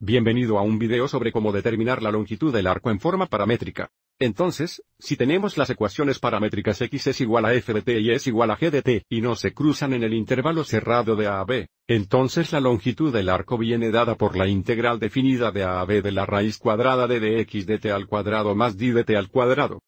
Bienvenido a un video sobre cómo determinar la longitud del arco en forma paramétrica. Entonces, si tenemos las ecuaciones paramétricas x es igual a f de t y es igual a g de t, y no se cruzan en el intervalo cerrado de a a b, entonces la longitud del arco viene dada por la integral definida de a a b de la raíz cuadrada de dx t al cuadrado más d t al cuadrado.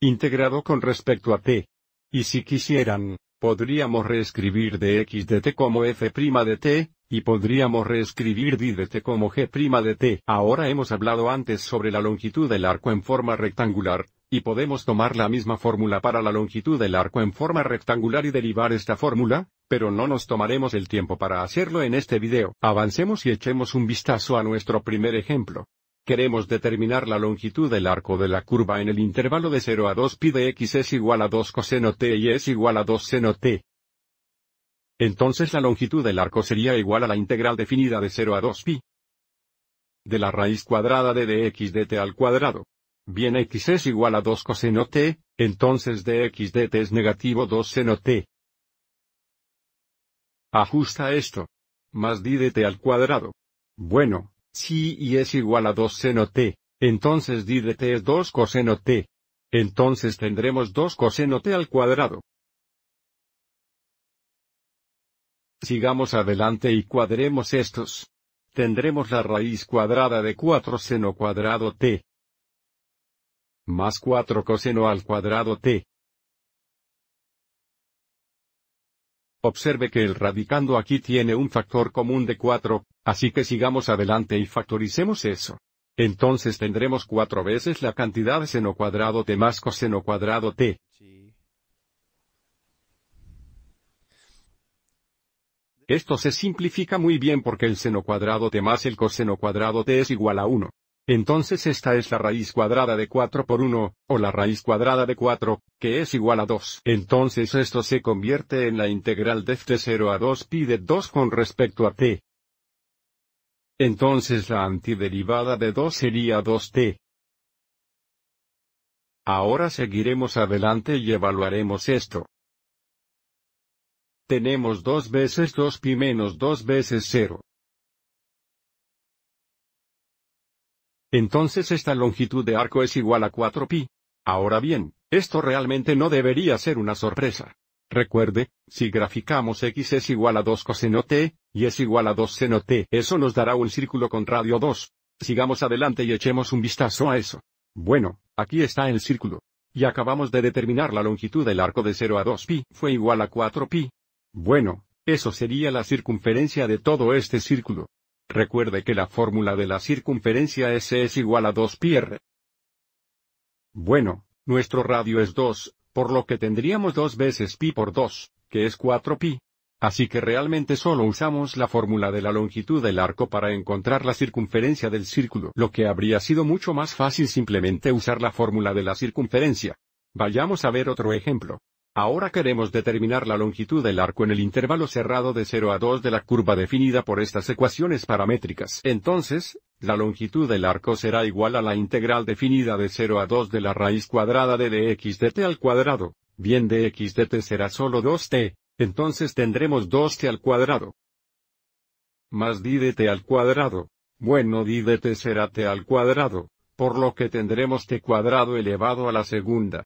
Integrado con respecto a t. Y si quisieran, podríamos reescribir dx dt como f' de t, y podríamos reescribir t como g' de t. Ahora hemos hablado antes sobre la longitud del arco en forma rectangular, y podemos tomar la misma fórmula para la longitud del arco en forma rectangular y derivar esta fórmula, pero no nos tomaremos el tiempo para hacerlo en este video. Avancemos y echemos un vistazo a nuestro primer ejemplo. Queremos determinar la longitud del arco de la curva en el intervalo de 0 a 2 pi de x es igual a 2 coseno t y es igual a 2 seno t. Entonces la longitud del arco sería igual a la integral definida de 0 a 2pi de la raíz cuadrada de dx dt al cuadrado. Bien x es igual a 2 coseno t, entonces dx dt es negativo 2 seno t. Ajusta esto. Más di dt al cuadrado. Bueno, si y es igual a 2 seno t, entonces di dt es 2 coseno t. Entonces tendremos 2 coseno t al cuadrado. Sigamos adelante y cuadremos estos. Tendremos la raíz cuadrada de 4 seno cuadrado t. Más 4 coseno al cuadrado t. Observe que el radicando aquí tiene un factor común de 4, así que sigamos adelante y factoricemos eso. Entonces tendremos 4 veces la cantidad seno cuadrado t más coseno cuadrado t, Esto se simplifica muy bien porque el seno cuadrado t más el coseno cuadrado t es igual a 1. Entonces esta es la raíz cuadrada de 4 por 1, o la raíz cuadrada de 4, que es igual a 2. Entonces esto se convierte en la integral de f de 0 a 2pi de 2 con respecto a t. Entonces la antiderivada de 2 sería 2t. Ahora seguiremos adelante y evaluaremos esto. Tenemos 2 veces 2 pi menos 2 veces 0. Entonces esta longitud de arco es igual a 4 pi. Ahora bien, esto realmente no debería ser una sorpresa. Recuerde, si graficamos x es igual a 2 coseno t, y es igual a 2 seno t, eso nos dará un círculo con radio 2. Sigamos adelante y echemos un vistazo a eso. Bueno, aquí está el círculo. Y acabamos de determinar la longitud del arco de 0 a 2 pi, fue igual a 4 pi, bueno, eso sería la circunferencia de todo este círculo. Recuerde que la fórmula de la circunferencia S es igual a 2pi r. Bueno, nuestro radio es 2, por lo que tendríamos 2 veces pi por 2, que es 4pi. Así que realmente solo usamos la fórmula de la longitud del arco para encontrar la circunferencia del círculo, lo que habría sido mucho más fácil simplemente usar la fórmula de la circunferencia. Vayamos a ver otro ejemplo. Ahora queremos determinar la longitud del arco en el intervalo cerrado de 0 a 2 de la curva definida por estas ecuaciones paramétricas. Entonces, la longitud del arco será igual a la integral definida de 0 a 2 de la raíz cuadrada de dx t al cuadrado. Bien dx dt será solo 2t, entonces tendremos 2t al cuadrado. Más d t al cuadrado. Bueno d dt será t al cuadrado, por lo que tendremos t cuadrado elevado a la segunda.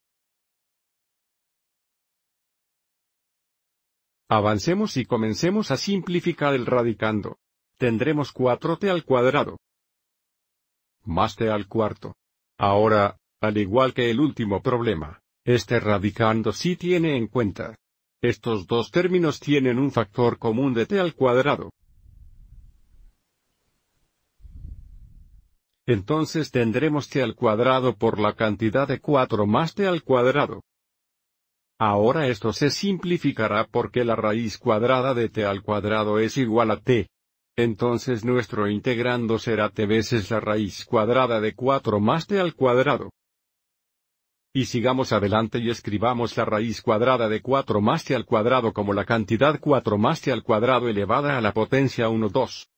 Avancemos y comencemos a simplificar el radicando. Tendremos 4t al cuadrado. Más t al cuarto. Ahora, al igual que el último problema, este radicando sí tiene en cuenta. Estos dos términos tienen un factor común de t al cuadrado. Entonces tendremos t al cuadrado por la cantidad de 4 más t al cuadrado. Ahora esto se simplificará porque la raíz cuadrada de t al cuadrado es igual a t. Entonces nuestro integrando será t veces la raíz cuadrada de 4 más t al cuadrado. Y sigamos adelante y escribamos la raíz cuadrada de 4 más t al cuadrado como la cantidad 4 más t al cuadrado elevada a la potencia 1 2.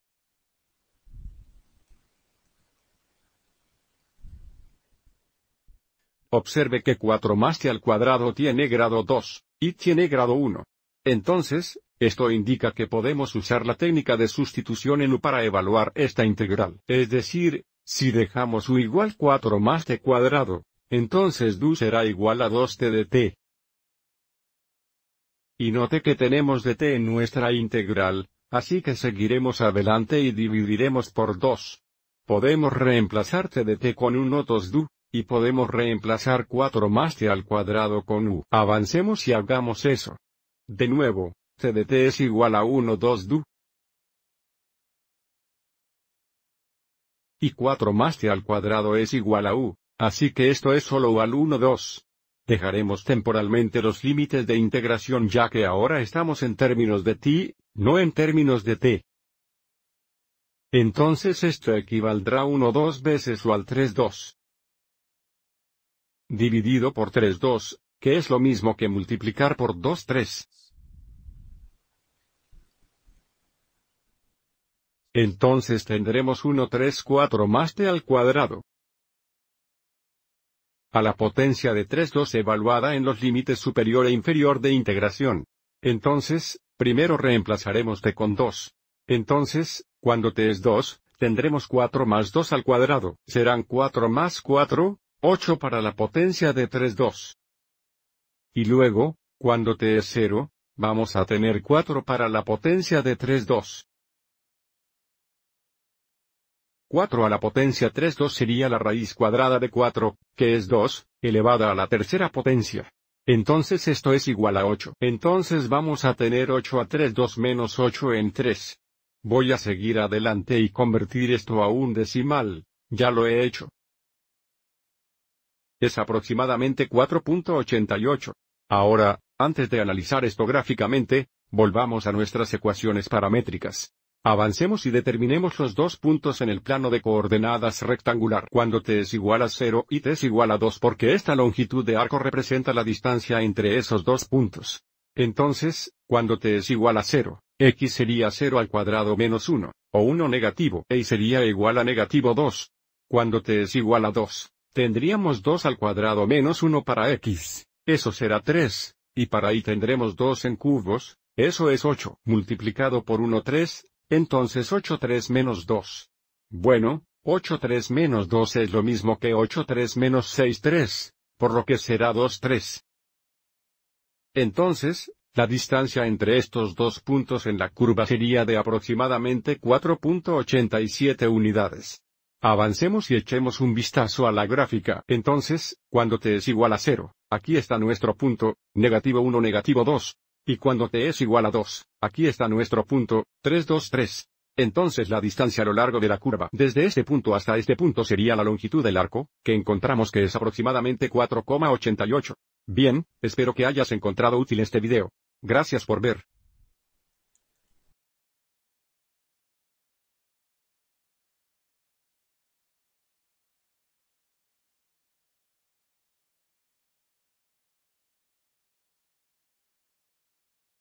Observe que 4 más t al cuadrado tiene grado 2, y tiene grado 1. Entonces, esto indica que podemos usar la técnica de sustitución en u para evaluar esta integral. Es decir, si dejamos u igual 4 más t cuadrado, entonces du será igual a 2t de t. Y note que tenemos dt en nuestra integral, así que seguiremos adelante y dividiremos por 2. Podemos reemplazar t de t con un 2 du, y podemos reemplazar 4 más t al cuadrado con u. Avancemos y hagamos eso. De nuevo, t de t es igual a 1 2 du. Y 4 más t al cuadrado es igual a u, así que esto es solo al 1 2. Dejaremos temporalmente los límites de integración ya que ahora estamos en términos de t, no en términos de t. Entonces esto equivaldrá 1 2 veces o al 3 2 dividido por 3 2, que es lo mismo que multiplicar por 2 3. Entonces tendremos 1 3 4 más t al cuadrado. A la potencia de 3 2 evaluada en los límites superior e inferior de integración. Entonces, primero reemplazaremos t con 2. Entonces, cuando t es 2, tendremos 4 más 2 al cuadrado, serán 4 más 4, 8 para la potencia de 3 2. Y luego, cuando t es 0, vamos a tener 4 para la potencia de 3 2. 4 a la potencia 3 2 sería la raíz cuadrada de 4, que es 2, elevada a la tercera potencia. Entonces esto es igual a 8. Entonces vamos a tener 8 a 3 2 menos 8 en 3. Voy a seguir adelante y convertir esto a un decimal, ya lo he hecho es aproximadamente 4.88. Ahora, antes de analizar esto gráficamente, volvamos a nuestras ecuaciones paramétricas. Avancemos y determinemos los dos puntos en el plano de coordenadas rectangular cuando t es igual a 0 y t es igual a 2 porque esta longitud de arco representa la distancia entre esos dos puntos. Entonces, cuando t es igual a 0, x sería 0 al cuadrado menos 1, o 1 negativo, e y sería igual a negativo 2. Cuando t es igual a 2, Tendríamos 2 al cuadrado menos 1 para x, eso será 3, y para y tendremos 2 en cubos, eso es 8, multiplicado por 1 3, entonces 8 3 menos 2. Bueno, 8 3 menos 2 es lo mismo que 8 3 menos 6 3, por lo que será 2 3. Entonces, la distancia entre estos dos puntos en la curva sería de aproximadamente 4.87 unidades. Avancemos y echemos un vistazo a la gráfica. Entonces, cuando t es igual a 0, aquí está nuestro punto, negativo 1, negativo 2. Y cuando t es igual a 2, aquí está nuestro punto, 3, 2, 3. Entonces la distancia a lo largo de la curva desde este punto hasta este punto sería la longitud del arco, que encontramos que es aproximadamente 4,88. Bien, espero que hayas encontrado útil este video. Gracias por ver.